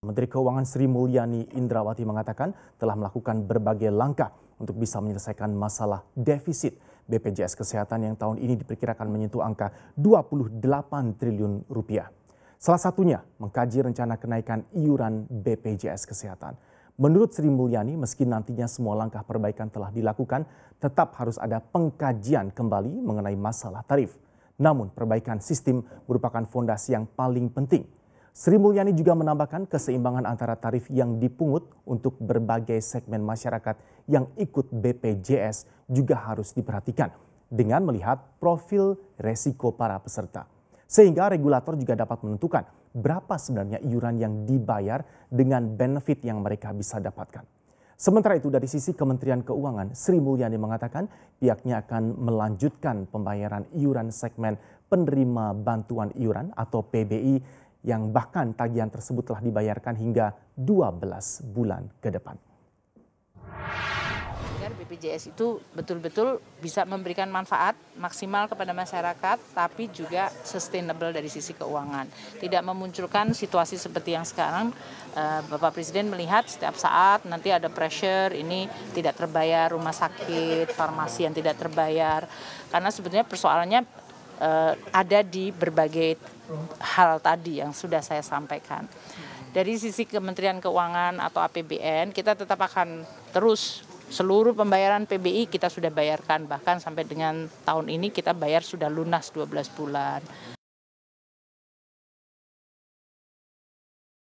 Menteri Keuangan Sri Mulyani Indrawati mengatakan telah melakukan berbagai langkah untuk bisa menyelesaikan masalah defisit BPJS Kesehatan yang tahun ini diperkirakan menyentuh angka 28 triliun rupiah. Salah satunya mengkaji rencana kenaikan iuran BPJS Kesehatan. Menurut Sri Mulyani, meski nantinya semua langkah perbaikan telah dilakukan, tetap harus ada pengkajian kembali mengenai masalah tarif. Namun perbaikan sistem merupakan fondasi yang paling penting Sri Mulyani juga menambahkan keseimbangan antara tarif yang dipungut untuk berbagai segmen masyarakat yang ikut BPJS juga harus diperhatikan dengan melihat profil resiko para peserta. Sehingga regulator juga dapat menentukan berapa sebenarnya iuran yang dibayar dengan benefit yang mereka bisa dapatkan. Sementara itu dari sisi Kementerian Keuangan, Sri Mulyani mengatakan pihaknya akan melanjutkan pembayaran iuran segmen penerima bantuan iuran atau PBI yang bahkan tagihan tersebut telah dibayarkan hingga 12 bulan ke depan. Agar BPJS itu betul-betul bisa memberikan manfaat maksimal kepada masyarakat, tapi juga sustainable dari sisi keuangan. Tidak memunculkan situasi seperti yang sekarang, eh, Bapak Presiden melihat setiap saat nanti ada pressure, ini tidak terbayar, rumah sakit, farmasi yang tidak terbayar. Karena sebetulnya persoalannya uh, ada di berbagai hal tadi yang sudah saya sampaikan. Dari sisi Kementerian Keuangan atau APBN, kita tetap akan terus seluruh pembayaran PBI kita sudah bayarkan bahkan sampai dengan tahun ini kita bayar sudah lunas 12 bulan.